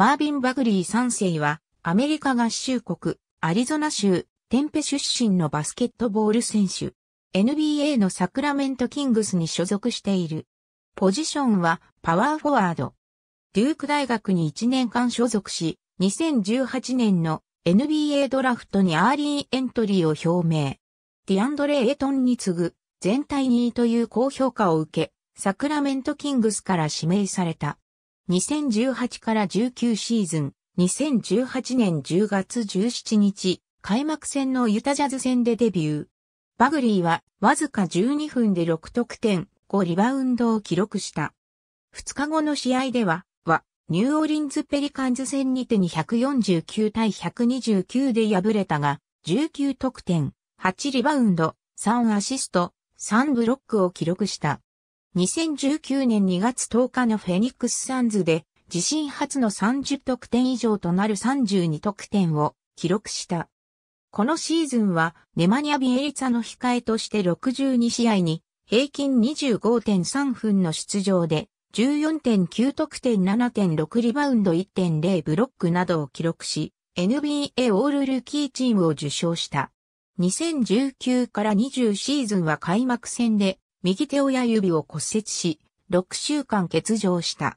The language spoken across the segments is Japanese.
マービン・バグリー3世は、アメリカ合衆国、アリゾナ州、テンペ出身のバスケットボール選手。NBA のサクラメント・キングスに所属している。ポジションはパワーフォワード。デューク大学に1年間所属し、2018年の NBA ドラフトにアーリーエントリーを表明。ディアンドレ・エトンに次ぐ全体2位という高評価を受け、サクラメント・キングスから指名された。2018から19シーズン、2018年10月17日、開幕戦のユタジャズ戦でデビュー。バグリーはわずか12分で6得点、5リバウンドを記録した。2日後の試合では、は、ニューオリンズペリカンズ戦にて249対129で敗れたが、19得点、8リバウンド、3アシスト、3ブロックを記録した。2019年2月10日のフェニックスサンズで自身初の30得点以上となる32得点を記録した。このシーズンはネマニア・ビエリツァの控えとして62試合に平均25.3分の出場で14.9得点7.6リバウンド1.0ブロックなどを記録し NBA オールルーキーチームを受賞した。2019から20シーズンは開幕戦で右手親指を骨折し、6週間欠場した。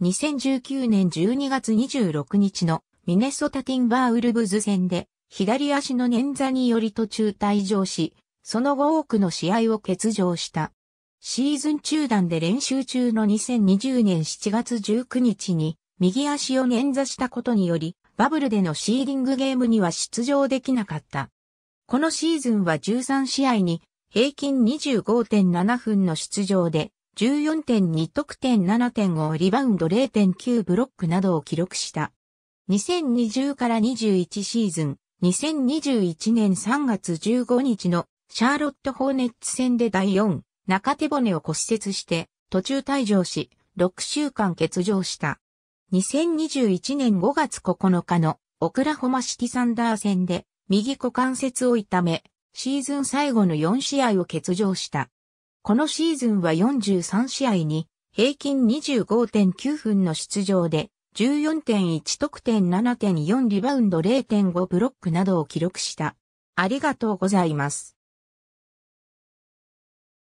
2019年12月26日のミネソタティンバーウルブズ戦で左足の捻挫により途中退場し、その後多くの試合を欠場した。シーズン中断で練習中の2020年7月19日に右足を捻挫したことにより、バブルでのシーディングゲームには出場できなかった。このシーズンは13試合に平均25.7分の出場で、14.2得点7.5リバウンド0.9ブロックなどを記録した。2020から21シーズン、2021年3月15日のシャーロット・ホーネッツ戦で第4、中手骨を骨折して、途中退場し、6週間欠場した。2021年5月9日のオクラホマシティサンダー戦で、右股関節を痛め、シーズン最後の4試合を欠場した。このシーズンは43試合に平均25.9分の出場で14.1得点7.4リバウンド0.5ブロックなどを記録した。ありがとうございます。